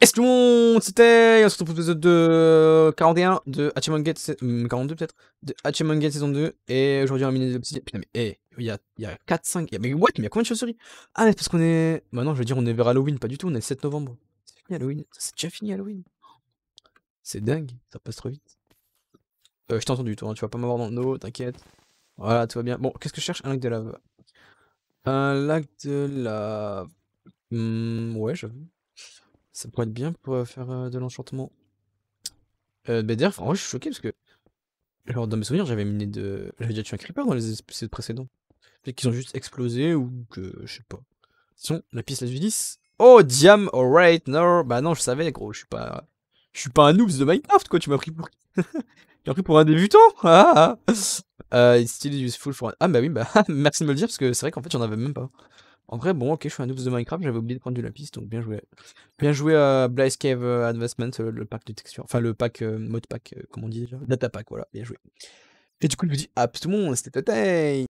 Est-ce que le monde c'était On se retrouve pour euh, de 41 de Hatchimon Gate, 42 hmm, peut-être, de Hatchimon saison 2, et aujourd'hui on a de Putain mais, hé, il y a, 4, 5, mais what, mais il y a combien de chauves-souris Ah mais parce qu'on est... maintenant bah je veux dire on est vers Halloween, pas du tout, on est le 7 novembre. C'est fini Halloween, c'est déjà fini Halloween. C'est dingue, ça passe trop vite. Euh, je t'ai entendu toi, hein, tu vas pas m'avoir dans le dos, t'inquiète. Voilà, tout va bien. Bon, qu'est-ce que je cherche Un lac de lave. Un lac de la hmm, ouais, j'avoue. Ça pourrait être bien pour euh, faire euh, de l'enchantement. Euh, bah d'ailleurs, en je suis choqué parce que. Alors, dans mes souvenirs, j'avais miné de. J'avais déjà tué un creeper dans les épisodes précédents. peut qu'ils ont juste explosé ou que. Je sais pas. Sinon, la piste la Judice. Oh, diam, alright, no. Bah non, je savais, gros, je suis pas. Je suis pas un noobs de Minecraft, quoi, tu m'as pris pour. pour un débutant Ah ah, ah. euh, Ah bah oui, bah merci de me le dire parce que c'est vrai qu'en fait, j'en avais même pas. En vrai, bon, ok, je suis un noob de Minecraft, j'avais oublié de prendre du lapis, donc bien joué. Bien joué à Blaze Cave euh, Advancement, euh, le pack de texture, enfin le pack, euh, mode pack, comment on dit déjà Data pack, voilà, bien joué. Et du coup, je vous dis à tout le monde, c'était